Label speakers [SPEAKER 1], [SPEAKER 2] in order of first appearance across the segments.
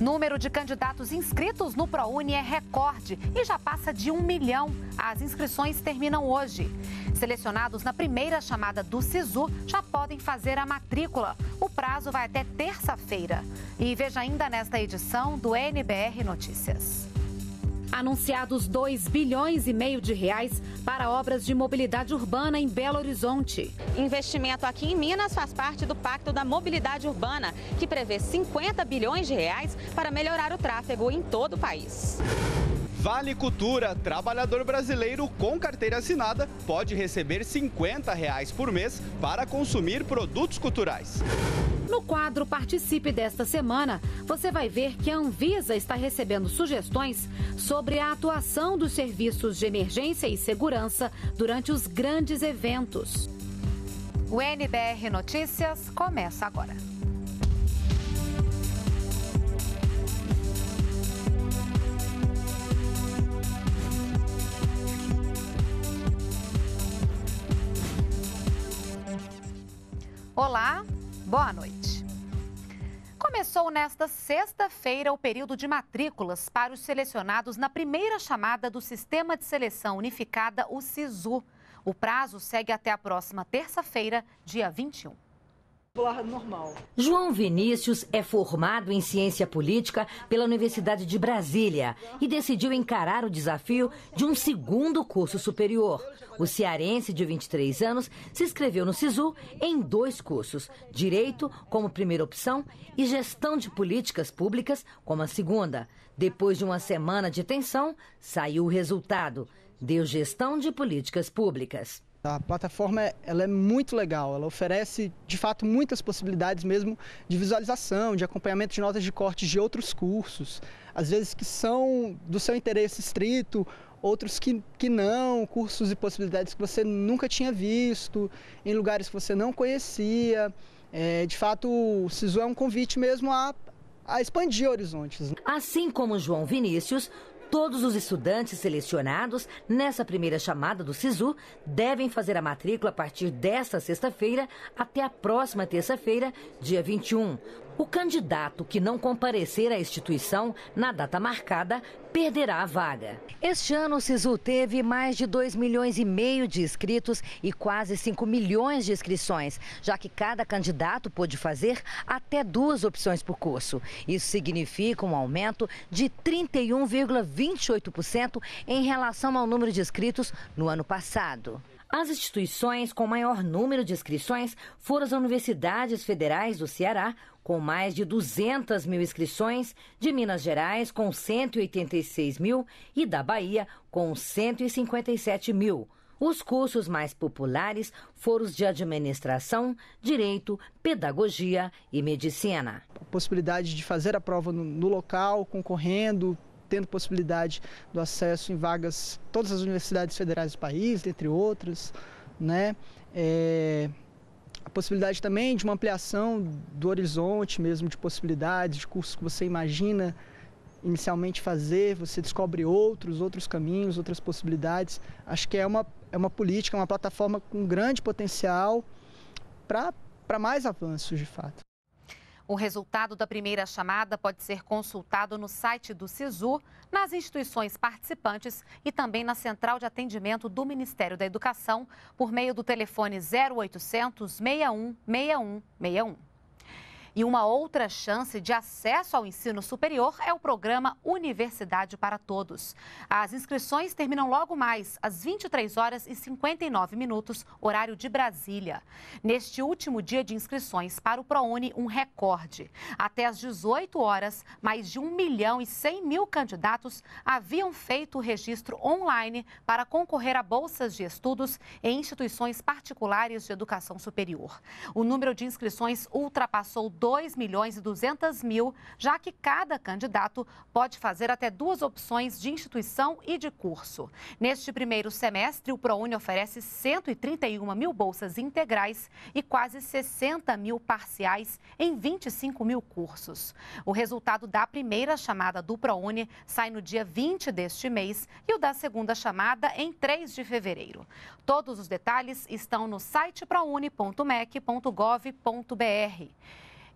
[SPEAKER 1] Número de candidatos inscritos no ProUni é recorde e já passa de um milhão. As inscrições terminam hoje. Selecionados na primeira chamada do SISU já podem fazer a matrícula. O prazo vai até terça-feira. E veja ainda nesta edição do NBR Notícias. Anunciados 2 bilhões e meio de reais para obras de mobilidade urbana em Belo Horizonte. Investimento aqui em Minas faz parte do Pacto da Mobilidade
[SPEAKER 2] Urbana, que prevê 50 bilhões de reais para melhorar o tráfego em todo o país.
[SPEAKER 3] Vale Cultura, trabalhador brasileiro com carteira assinada pode receber R$ 50 reais por mês para consumir produtos culturais.
[SPEAKER 1] No quadro Participe desta semana, você vai ver que a Anvisa está recebendo sugestões sobre a atuação dos serviços de emergência e segurança durante os grandes eventos. O NBR Notícias começa agora. Olá, boa noite. Começou nesta sexta-feira o período de matrículas para os selecionados na primeira chamada do Sistema de Seleção Unificada, o SISU. O prazo segue até a próxima terça-feira, dia 21
[SPEAKER 4] normal. João Vinícius é formado em ciência política pela Universidade de Brasília e decidiu encarar o desafio de um segundo curso superior. O cearense de 23 anos se inscreveu no SISU em dois cursos: Direito como primeira opção e Gestão de Políticas Públicas como a segunda. Depois de uma semana de tensão, saiu o resultado: deu Gestão de Políticas Públicas.
[SPEAKER 5] A plataforma ela é muito legal, ela oferece de fato muitas
[SPEAKER 4] possibilidades mesmo
[SPEAKER 5] de visualização, de acompanhamento de notas de corte de outros cursos, às vezes que são do seu interesse estrito, outros que, que não, cursos e possibilidades que você nunca tinha visto, em lugares que você não conhecia. É, de fato, o
[SPEAKER 4] SISU é um convite mesmo a, a expandir horizontes. Né? Assim como João Vinícius, Todos os estudantes selecionados nessa primeira chamada do SISU devem fazer a matrícula a partir desta sexta-feira até a próxima terça-feira, dia 21, o candidato que não comparecer à instituição na data marcada perderá a vaga. Este ano, o Cisu teve mais de 2 milhões e meio de inscritos e quase 5 milhões de inscrições, já que cada candidato pôde fazer até duas opções por curso. Isso significa um aumento de 31,28% em relação ao número de inscritos no ano passado. As instituições com maior número de inscrições foram as universidades federais do Ceará, com mais de 200 mil inscrições, de Minas Gerais, com 186 mil, e da Bahia, com 157 mil. Os cursos mais populares foram os de administração, direito, pedagogia e medicina.
[SPEAKER 5] A possibilidade de fazer a prova no local, concorrendo tendo possibilidade do acesso em vagas, todas as universidades federais do país, entre outras, né? É, a possibilidade também de uma ampliação do horizonte mesmo, de possibilidades, de cursos que você imagina inicialmente fazer, você descobre outros, outros caminhos, outras possibilidades. Acho que é uma, é uma política, é uma plataforma com grande potencial para mais avanços de fato.
[SPEAKER 1] O resultado da primeira chamada pode ser consultado no site do SISU, nas instituições participantes e também na central de atendimento do Ministério da Educação por meio do telefone 0800 61 61 61. E uma outra chance de acesso ao ensino superior é o programa Universidade para Todos. As inscrições terminam logo mais, às 23 horas e 59 minutos, horário de Brasília. Neste último dia de inscrições para o ProUni, um recorde. Até às 18 horas, mais de 1 milhão e 100 mil candidatos haviam feito o registro online para concorrer a bolsas de estudos em instituições particulares de educação superior. O número de inscrições ultrapassou 2 milhões e 200 mil, já que cada candidato pode fazer até duas opções de instituição e de curso. Neste primeiro semestre, o ProUni oferece 131 mil bolsas integrais e quase 60 mil parciais em 25 mil cursos. O resultado da primeira chamada do ProUni sai no dia 20 deste mês e o da segunda chamada em 3 de fevereiro. Todos os detalhes estão no site prouni.mec.gov.br.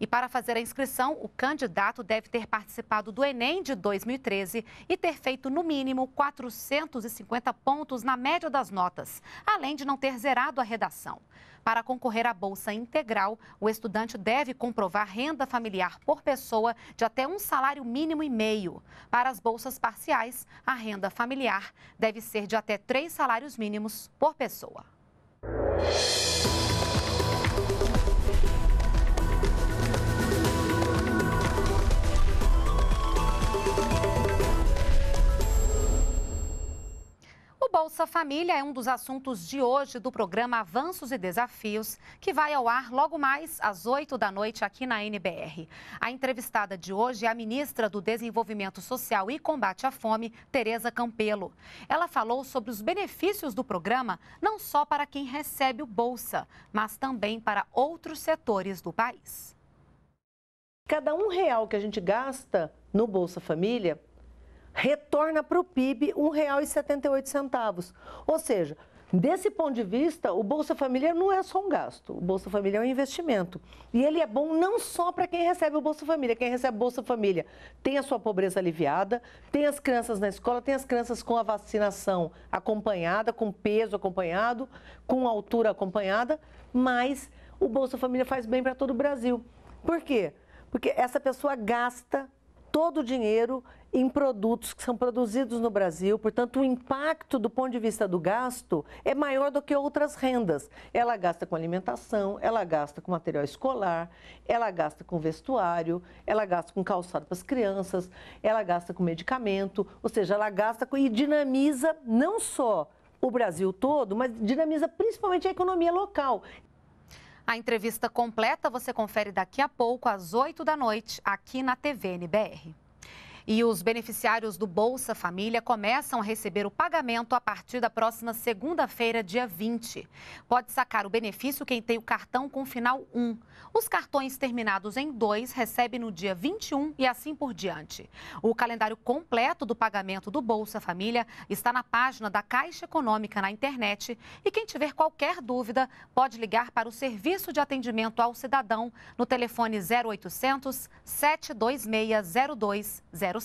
[SPEAKER 1] E para fazer a inscrição, o candidato deve ter participado do Enem de 2013 e ter feito, no mínimo, 450 pontos na média das notas, além de não ter zerado a redação. Para concorrer à bolsa integral, o estudante deve comprovar renda familiar por pessoa de até um salário mínimo e meio. Para as bolsas parciais, a renda familiar deve ser de até três salários mínimos por pessoa. O Bolsa Família é um dos assuntos de hoje do programa Avanços e Desafios, que vai ao ar logo mais às 8 da noite aqui na NBR. A entrevistada de hoje é a ministra do Desenvolvimento Social e Combate à Fome, Tereza Campelo. Ela falou sobre os benefícios do programa não só para quem recebe o Bolsa, mas também para outros setores do país.
[SPEAKER 6] Cada um real que a gente gasta no Bolsa Família retorna para o PIB R$ 1,78. Ou seja, Desse ponto de vista, o Bolsa Família não é só um gasto, o Bolsa Família é um investimento. E ele é bom não só para quem recebe o Bolsa Família. Quem recebe o Bolsa Família tem a sua pobreza aliviada, tem as crianças na escola, tem as crianças com a vacinação acompanhada, com peso acompanhado, com altura acompanhada, mas o Bolsa Família faz bem para todo o Brasil. Por quê? Porque essa pessoa gasta todo o dinheiro em produtos que são produzidos no Brasil, portanto, o impacto do ponto de vista do gasto é maior do que outras rendas. Ela gasta com alimentação, ela gasta com material escolar, ela gasta com vestuário, ela gasta com calçado para as crianças, ela gasta com medicamento, ou seja, ela gasta com, e dinamiza não só o Brasil todo, mas dinamiza principalmente a economia local.
[SPEAKER 1] A entrevista
[SPEAKER 6] completa você confere daqui a pouco,
[SPEAKER 1] às 8 da noite, aqui na TV NBR. E os beneficiários do Bolsa Família começam a receber o pagamento a partir da próxima segunda-feira, dia 20. Pode sacar o benefício quem tem o cartão com final 1. Os cartões terminados em 2 recebem no dia 21 e assim por diante. O calendário completo do pagamento do Bolsa Família está na página da Caixa Econômica na internet e quem tiver qualquer dúvida pode ligar para o Serviço de Atendimento ao Cidadão no telefone 0800 726 0200.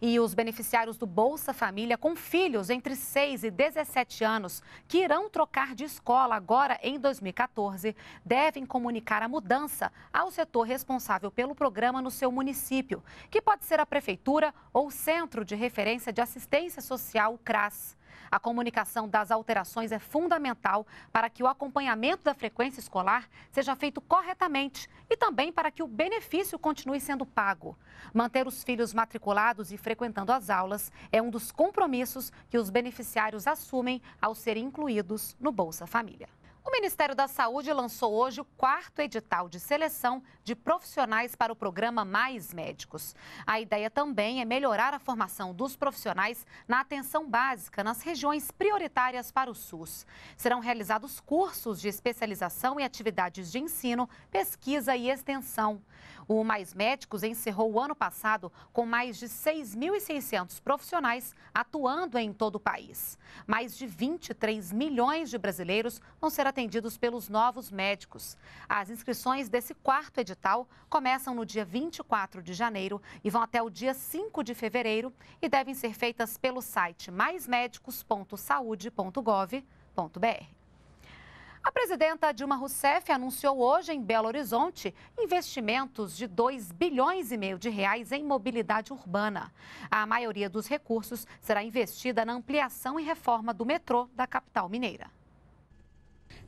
[SPEAKER 1] E os beneficiários do Bolsa Família com filhos entre 6 e 17 anos que irão trocar de escola agora em 2014 devem comunicar a mudança ao setor responsável pelo programa no seu município, que pode ser a prefeitura ou centro de referência de assistência social, o CRAS. A comunicação das alterações é fundamental para que o acompanhamento da frequência escolar seja feito corretamente e também para que o benefício continue sendo pago. Manter os filhos matriculados e frequentando as aulas é um dos compromissos que os beneficiários assumem ao serem incluídos no Bolsa Família. O Ministério da Saúde lançou hoje o quarto edital de seleção de profissionais para o programa Mais Médicos. A ideia também é melhorar a formação dos profissionais na atenção básica nas regiões prioritárias para o SUS. Serão realizados cursos de especialização e atividades de ensino, pesquisa e extensão. O Mais Médicos encerrou o ano passado com mais de 6.600 profissionais atuando em todo o país. Mais de 23 milhões de brasileiros vão ser atendidos pelos novos médicos. As inscrições desse quarto edital começam no dia 24 de janeiro e vão até o dia 5 de fevereiro e devem ser feitas pelo site maismedicos.saude.gov.br. A presidenta Dilma Rousseff anunciou hoje em Belo Horizonte investimentos de 2 bilhões e meio de reais em mobilidade urbana. A maioria dos recursos será investida na ampliação e reforma do metrô da capital mineira.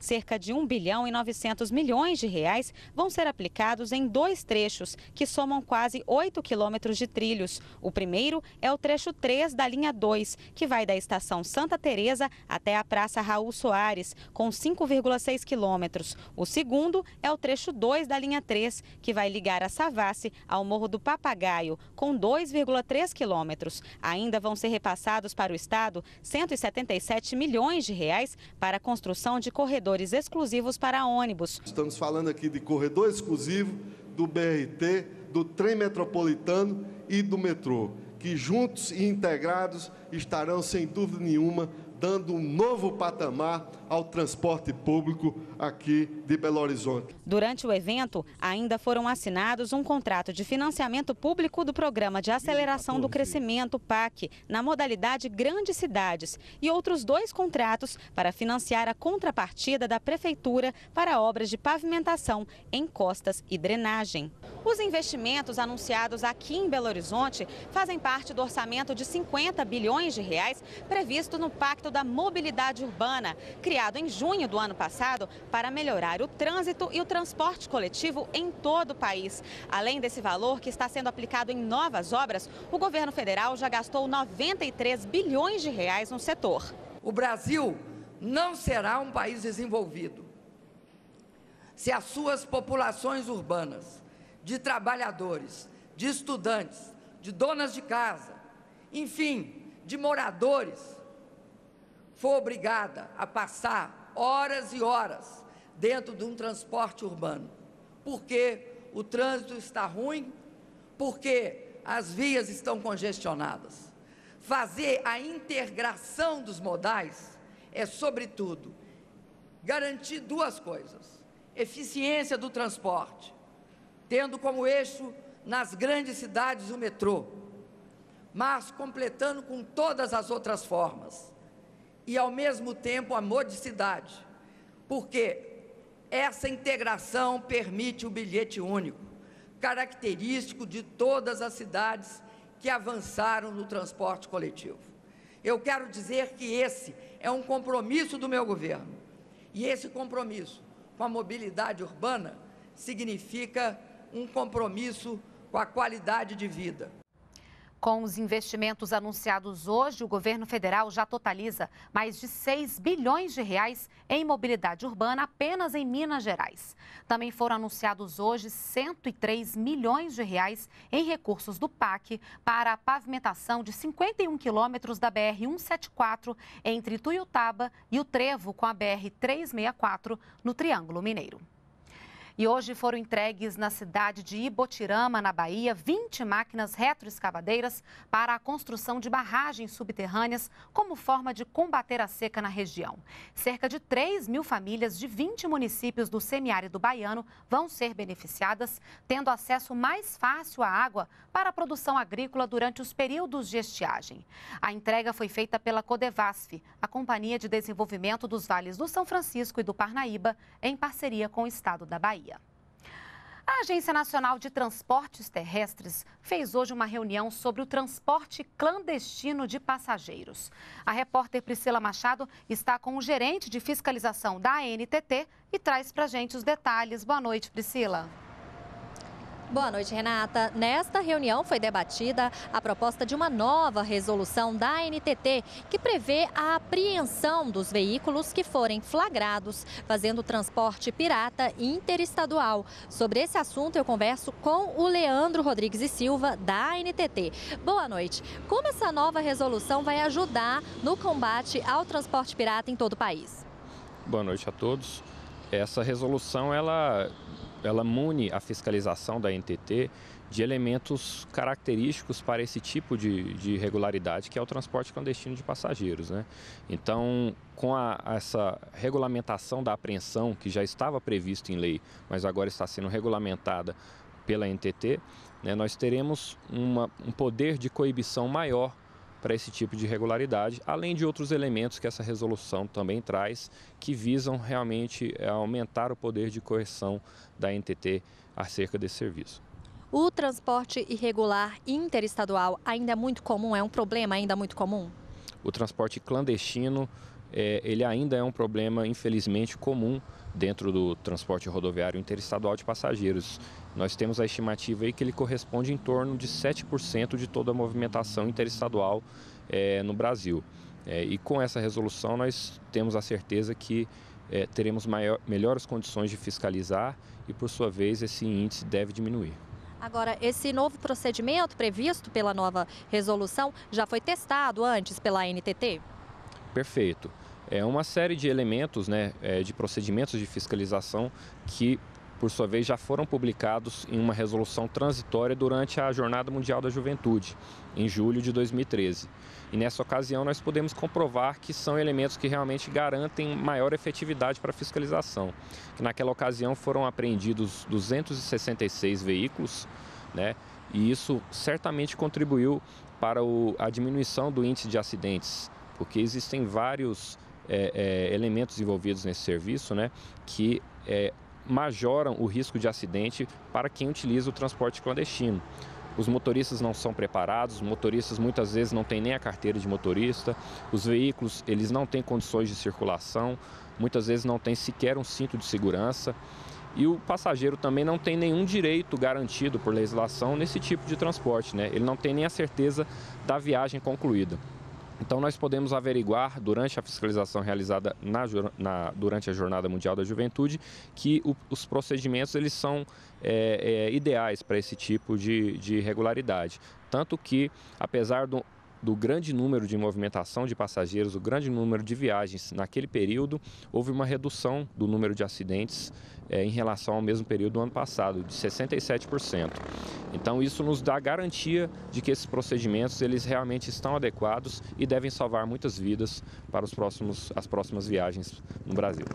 [SPEAKER 2] Cerca de 1 bilhão e 900 milhões de reais vão ser aplicados em dois trechos, que somam quase 8 quilômetros de trilhos. O primeiro é o trecho 3 da linha 2, que vai da estação Santa Teresa até a Praça Raul Soares, com 5,6 quilômetros. O segundo é o trecho 2 da linha 3, que vai ligar a Savassi ao Morro do Papagaio, com 2,3 quilômetros. Ainda vão ser repassados para o Estado 177 milhões de reais para a construção de corredores corredores exclusivos para ônibus.
[SPEAKER 7] Estamos falando aqui de corredor exclusivo, do BRT, do trem metropolitano e do metrô, que juntos e integrados estarão, sem dúvida nenhuma, dando um novo patamar ao transporte público aqui de Belo Horizonte.
[SPEAKER 2] Durante o evento, ainda foram assinados um contrato de financiamento público do Programa de Aceleração do Crescimento, PAC, na modalidade Grandes Cidades, e outros dois contratos para financiar a contrapartida da Prefeitura para obras de pavimentação em costas e drenagem. Os investimentos anunciados aqui em Belo Horizonte fazem parte do orçamento de 50 bilhões de reais previsto no Pacto da Mobilidade Urbana, criado em junho do ano passado para melhorar o trânsito e o transporte coletivo em todo o país. Além desse valor que está sendo aplicado em novas obras, o governo federal já gastou 93 bilhões de reais no setor. O Brasil não será
[SPEAKER 8] um país desenvolvido se as suas populações urbanas de trabalhadores, de estudantes, de donas de casa, enfim, de moradores, foi obrigada a passar horas e horas dentro de um transporte urbano, porque o trânsito está ruim, porque as vias estão congestionadas. Fazer a integração dos modais é, sobretudo, garantir duas coisas: eficiência do transporte tendo como eixo nas grandes cidades o metrô, mas completando com todas as outras formas e ao mesmo tempo a modicidade, porque essa integração permite o bilhete único, característico de todas as cidades que avançaram no transporte coletivo. Eu quero dizer que esse é um compromisso do meu governo. E esse compromisso com a mobilidade urbana significa um compromisso com a qualidade de vida.
[SPEAKER 1] Com os investimentos anunciados hoje, o governo federal já totaliza mais de 6 bilhões de reais em mobilidade urbana apenas em Minas Gerais. Também foram anunciados hoje 103 milhões de reais em recursos do PAC para a pavimentação de 51 quilômetros da BR-174 entre Tuiutaba e o Trevo com a BR-364 no Triângulo Mineiro. E hoje foram entregues na cidade de Ibotirama, na Bahia, 20 máquinas retroescavadeiras para a construção de barragens subterrâneas como forma de combater a seca na região. Cerca de 3 mil famílias de 20 municípios do semiárido baiano vão ser beneficiadas, tendo acesso mais fácil à água para a produção agrícola durante os períodos de estiagem. A entrega foi feita pela Codevasf, a Companhia de Desenvolvimento dos Vales do São Francisco e do Parnaíba, em parceria com o Estado da Bahia. A Agência Nacional de Transportes Terrestres fez hoje uma reunião sobre o transporte clandestino de passageiros. A repórter Priscila Machado está com o gerente de fiscalização da ANTT e traz para a gente os detalhes. Boa noite, Priscila.
[SPEAKER 9] Boa noite, Renata. Nesta reunião foi debatida a proposta de uma nova resolução da NTT que prevê a apreensão dos veículos que forem flagrados fazendo transporte pirata interestadual. Sobre esse assunto, eu converso com o Leandro Rodrigues e Silva, da NTT. Boa noite. Como essa nova resolução vai ajudar no combate ao transporte pirata em todo o país?
[SPEAKER 10] Boa noite a todos. Essa resolução ela ela mune a fiscalização da NTT de elementos característicos para esse tipo de, de irregularidade, que é o transporte clandestino de passageiros. Né? Então, com a, essa regulamentação da apreensão, que já estava prevista em lei, mas agora está sendo regulamentada pela NTT, né, nós teremos uma, um poder de coibição maior para esse tipo de irregularidade, além de outros elementos que essa resolução também traz, que visam realmente eh, aumentar o poder de correção da NTT acerca desse serviço.
[SPEAKER 9] O transporte irregular interestadual ainda é muito comum? É um problema ainda muito comum?
[SPEAKER 10] O transporte clandestino, é, ele ainda é um problema, infelizmente, comum dentro do transporte rodoviário interestadual de passageiros. Nós temos a estimativa aí que ele corresponde em torno de 7% de toda a movimentação interestadual é, no Brasil. É, e com essa resolução nós temos a certeza que é, teremos maior, melhores condições de fiscalizar e, por sua vez, esse índice deve diminuir.
[SPEAKER 9] Agora, esse novo procedimento previsto pela nova resolução já foi testado antes pela NTT?
[SPEAKER 10] Perfeito. É uma série de elementos, né, de procedimentos de fiscalização que por sua vez, já foram publicados em uma resolução transitória durante a Jornada Mundial da Juventude, em julho de 2013. E nessa ocasião, nós podemos comprovar que são elementos que realmente garantem maior efetividade para a fiscalização. Que naquela ocasião foram apreendidos 266 veículos, né? e isso certamente contribuiu para o, a diminuição do índice de acidentes, porque existem vários é, é, elementos envolvidos nesse serviço né? que. É, majoram o risco de acidente para quem utiliza o transporte clandestino. Os motoristas não são preparados, os motoristas muitas vezes não têm nem a carteira de motorista, os veículos eles não têm condições de circulação, muitas vezes não têm sequer um cinto de segurança e o passageiro também não tem nenhum direito garantido por legislação nesse tipo de transporte, né? Ele não tem nem a certeza da viagem concluída. Então, nós podemos averiguar, durante a fiscalização realizada na, na, durante a Jornada Mundial da Juventude, que o, os procedimentos eles são é, é, ideais para esse tipo de, de irregularidade. Tanto que, apesar do do grande número de movimentação de passageiros, do grande número de viagens naquele período, houve uma redução do número de acidentes é, em relação ao mesmo período do ano passado, de 67%. Então isso nos dá garantia de que esses procedimentos eles realmente estão adequados e devem salvar muitas vidas para os próximos, as próximas viagens no Brasil.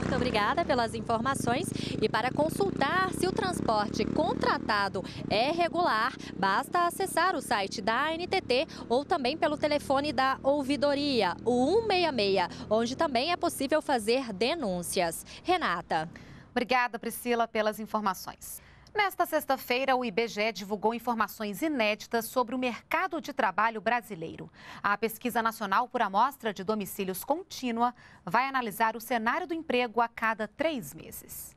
[SPEAKER 9] Muito obrigada pelas informações. E para consultar se o transporte contratado é regular, basta acessar o site da ANTT ou também pelo telefone da ouvidoria, o 166, onde também é possível fazer
[SPEAKER 1] denúncias. Renata. Obrigada, Priscila, pelas informações. Nesta sexta-feira, o IBGE divulgou informações inéditas sobre o mercado de trabalho brasileiro. A pesquisa nacional por amostra de domicílios contínua vai analisar o cenário do emprego a cada três meses.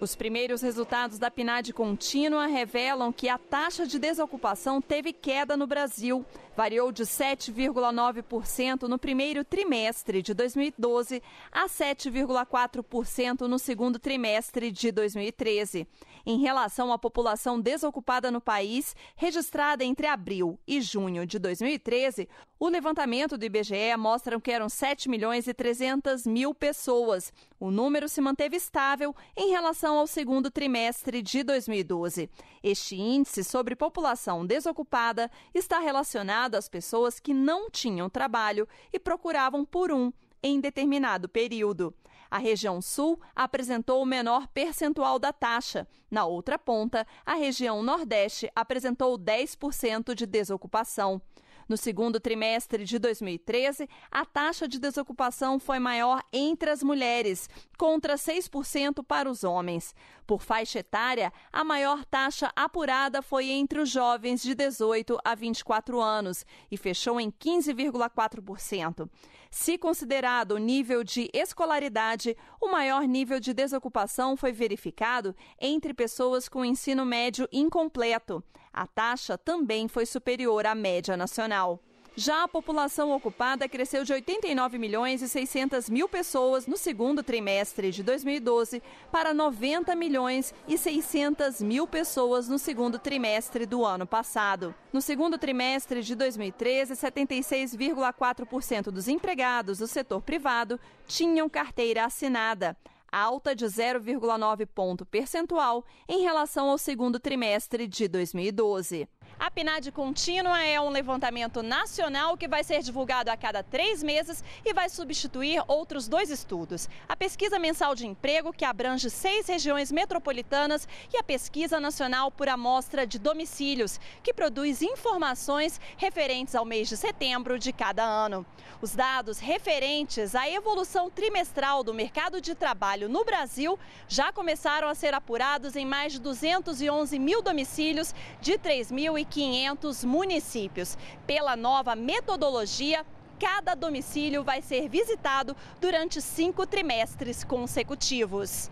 [SPEAKER 1] Os primeiros resultados da
[SPEAKER 11] PNAD contínua revelam que a taxa de desocupação teve queda no Brasil. Variou de 7,9% no primeiro trimestre de 2012 a 7,4% no segundo trimestre de 2013 em relação à população desocupada no país, registrada entre abril e junho de 2013, o levantamento do IBGE mostra que eram 7 milhões e 300 mil pessoas. O número se manteve estável em relação ao segundo trimestre de 2012. Este índice sobre população desocupada está relacionado às pessoas que não tinham trabalho e procuravam por um em determinado período. A região sul apresentou o menor percentual da taxa. Na outra ponta, a região nordeste apresentou 10% de desocupação. No segundo trimestre de 2013, a taxa de desocupação foi maior entre as mulheres, contra 6% para os homens. Por faixa etária, a maior taxa apurada foi entre os jovens de 18 a 24 anos e fechou em 15,4%. Se considerado o nível de escolaridade, o maior nível de desocupação foi verificado entre pessoas com ensino médio incompleto. A taxa também foi superior à média nacional. Já a população ocupada cresceu de 89 milhões e 600 mil pessoas no segundo trimestre de 2012 para 90 milhões e 600 mil pessoas no segundo trimestre do ano passado. No segundo trimestre de 2013, 76,4% dos empregados do setor privado tinham carteira assinada alta de 0,9 ponto percentual em relação ao segundo trimestre de 2012. A PNAD contínua é um levantamento nacional que vai ser divulgado a cada três meses e vai substituir outros dois estudos. A pesquisa mensal de emprego, que abrange seis regiões metropolitanas, e a pesquisa nacional por amostra de domicílios, que produz informações referentes ao mês de setembro de cada ano. Os dados referentes à evolução trimestral do mercado de trabalho no Brasil já começaram a ser apurados em mais de 211 mil domicílios de 3.000 1.500 municípios. Pela nova metodologia, cada domicílio vai ser visitado durante
[SPEAKER 1] cinco trimestres consecutivos.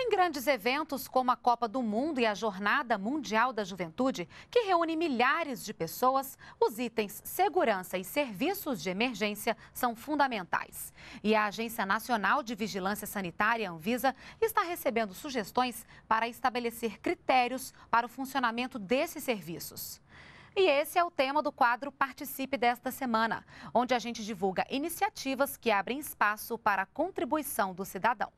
[SPEAKER 1] Em grandes eventos como a Copa do Mundo e a Jornada Mundial da Juventude, que reúne milhares de pessoas, os itens segurança e serviços de emergência são fundamentais. E a Agência Nacional de Vigilância Sanitária, Anvisa, está recebendo sugestões para estabelecer critérios para o funcionamento desses serviços. E esse é o tema do quadro Participe desta semana, onde a gente divulga iniciativas que abrem espaço para a contribuição do cidadão.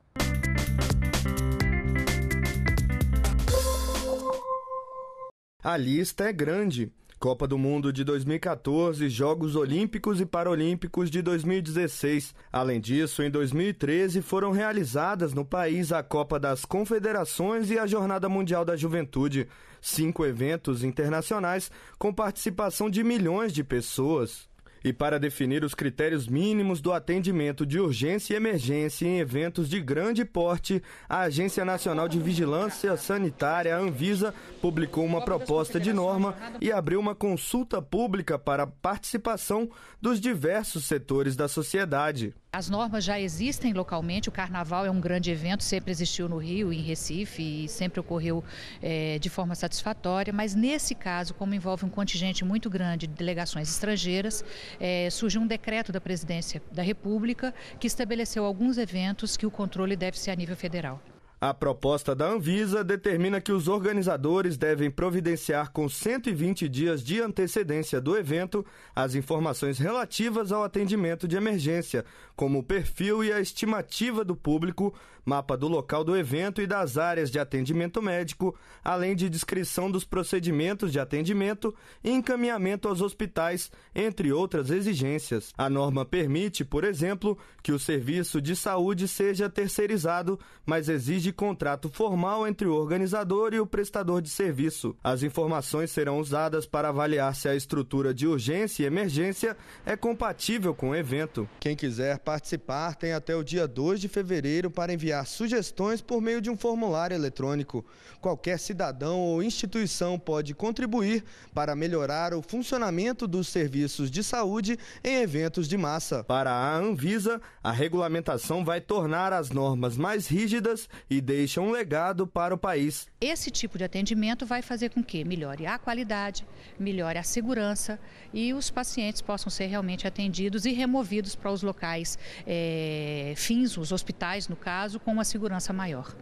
[SPEAKER 7] A lista é grande. Copa do Mundo de 2014, Jogos Olímpicos e Paralímpicos de 2016. Além disso, em 2013 foram realizadas no país a Copa das Confederações e a Jornada Mundial da Juventude, cinco eventos internacionais com participação de milhões de pessoas e para definir os critérios mínimos do atendimento de urgência e emergência em eventos de grande porte, a Agência Nacional de Vigilância Sanitária, Anvisa, publicou uma proposta de norma e abriu uma consulta pública para a participação dos diversos setores da sociedade.
[SPEAKER 1] As normas já existem localmente, o carnaval é um grande evento, sempre existiu no Rio, em Recife, e sempre ocorreu é, de forma satisfatória, mas nesse caso, como envolve um contingente muito grande de delegações estrangeiras, é, eh, surgiu um decreto da Presidência da República que estabeleceu alguns eventos que o controle deve ser a nível federal.
[SPEAKER 7] A proposta da Anvisa determina que os organizadores devem providenciar com 120 dias de antecedência do evento as informações relativas ao atendimento de emergência, como o perfil e a estimativa do público, mapa do local do evento e das áreas de atendimento médico, além de descrição dos procedimentos de atendimento e encaminhamento aos hospitais, entre outras exigências. A norma permite, por exemplo, que o serviço de saúde seja terceirizado, mas exige contrato formal entre o organizador e o prestador de serviço. As informações serão usadas para avaliar se a estrutura de urgência e emergência é compatível com o evento. Quem quiser participar tem até o dia 2 de fevereiro para enviar sugestões por meio de um formulário eletrônico. Qualquer cidadão ou instituição pode contribuir para melhorar o funcionamento dos serviços de saúde em eventos de massa. Para a Anvisa, a regulamentação vai tornar as normas mais rígidas e deixa um legado para o país.
[SPEAKER 1] Esse tipo de atendimento vai fazer com que melhore a qualidade, melhore a segurança e os pacientes possam ser realmente atendidos e removidos para os locais é, fins, os hospitais, no caso, com uma segurança maior.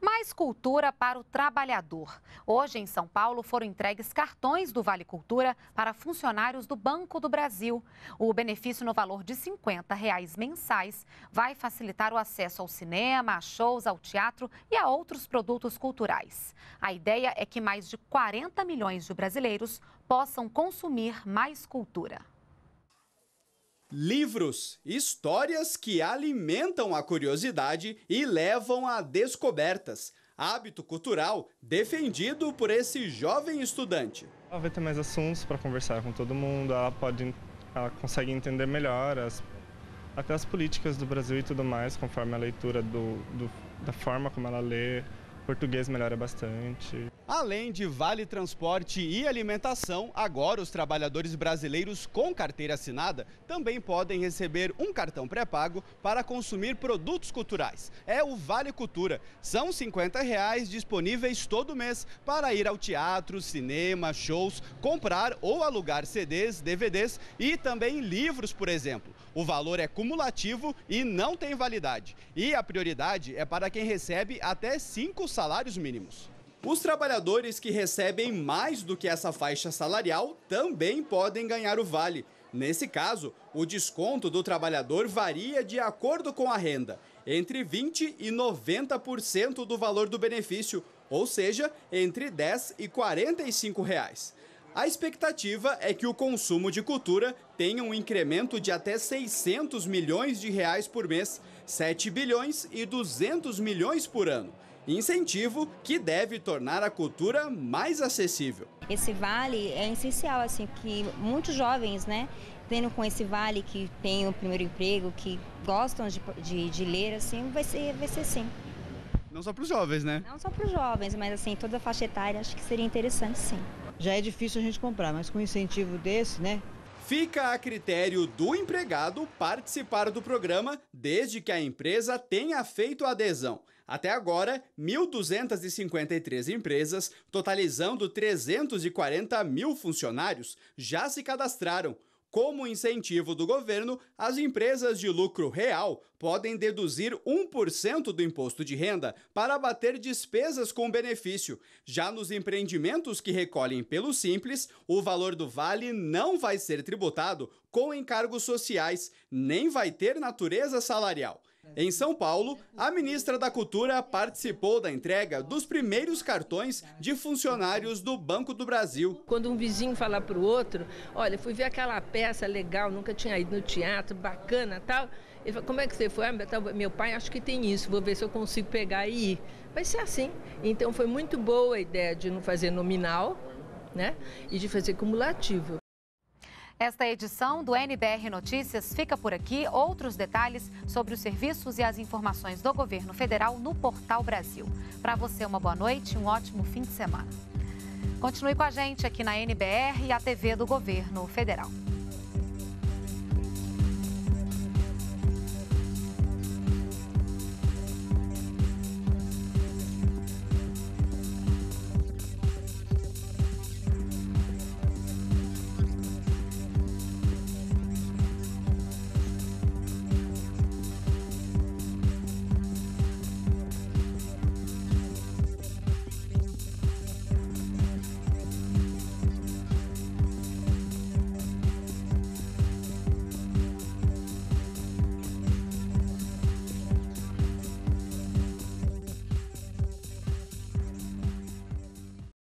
[SPEAKER 1] Mais cultura para o trabalhador. Hoje, em São Paulo, foram entregues cartões do Vale Cultura para funcionários do Banco do Brasil. O benefício no valor de R$ 50 reais mensais vai facilitar o acesso ao cinema, a shows, ao teatro e a outros produtos culturais. A ideia é que mais de 40 milhões de brasileiros possam consumir mais cultura.
[SPEAKER 3] Livros, histórias que alimentam a curiosidade e levam a descobertas. Hábito cultural defendido por esse jovem estudante.
[SPEAKER 10] Ela vai ter mais assuntos para conversar com todo mundo, ela pode, ela consegue entender melhor as, até as políticas do Brasil e tudo mais, conforme a leitura do, do da forma como ela lê português melhora bastante.
[SPEAKER 3] Além de vale transporte e alimentação, agora os trabalhadores brasileiros com carteira assinada também podem receber um cartão pré-pago para consumir produtos culturais. É o Vale Cultura. São R$ 50 reais disponíveis todo mês para ir ao teatro, cinema, shows, comprar ou alugar CDs, DVDs e também livros, por exemplo. O valor é cumulativo e não tem validade. E a prioridade é para quem recebe até cinco salários mínimos. Os trabalhadores que recebem mais do que essa faixa salarial também podem ganhar o vale. Nesse caso, o desconto do trabalhador varia de acordo com a renda, entre 20% e 90% do valor do benefício, ou seja, entre 10 e 45 reais. A expectativa é que o consumo de cultura tenha um incremento de até 600 milhões de reais por mês, 7 bilhões e 200 milhões por ano. Incentivo que deve tornar a cultura mais acessível.
[SPEAKER 4] Esse vale é essencial, assim, que muitos jovens, né, tendo com esse vale que tem o primeiro emprego, que gostam de, de, de ler, assim, vai ser, vai ser sim.
[SPEAKER 3] Não só para os jovens, né?
[SPEAKER 4] Não
[SPEAKER 9] só para os jovens,
[SPEAKER 4] mas
[SPEAKER 11] assim, toda a faixa etária acho que seria interessante sim já é difícil a gente comprar, mas com incentivo desse, né?
[SPEAKER 3] Fica a critério do empregado participar do programa desde que a empresa tenha feito adesão. Até agora, 1.253 empresas, totalizando 340 mil funcionários, já se cadastraram. Como incentivo do governo, as empresas de lucro real podem deduzir 1% do imposto de renda para abater despesas com benefício. Já nos empreendimentos que recolhem pelo Simples, o valor do vale não vai ser tributado com encargos sociais, nem vai ter natureza salarial. Em São Paulo, a ministra da Cultura participou da entrega dos primeiros
[SPEAKER 6] cartões de funcionários do Banco do Brasil. Quando um vizinho fala para o outro, olha, fui ver aquela peça legal, nunca tinha ido no teatro, bacana tal. Ele fala, como é que você foi? Ah, meu pai acho que tem isso, vou ver se eu consigo pegar e ir. Vai ser assim. Então foi muito boa a ideia de não fazer nominal, né? E de fazer cumulativo.
[SPEAKER 1] Esta edição do NBR Notícias fica por aqui. Outros detalhes sobre os serviços e as informações do governo federal no Portal Brasil. Para você, uma boa noite, um ótimo fim de semana. Continue com a gente aqui na NBR e a TV do Governo Federal.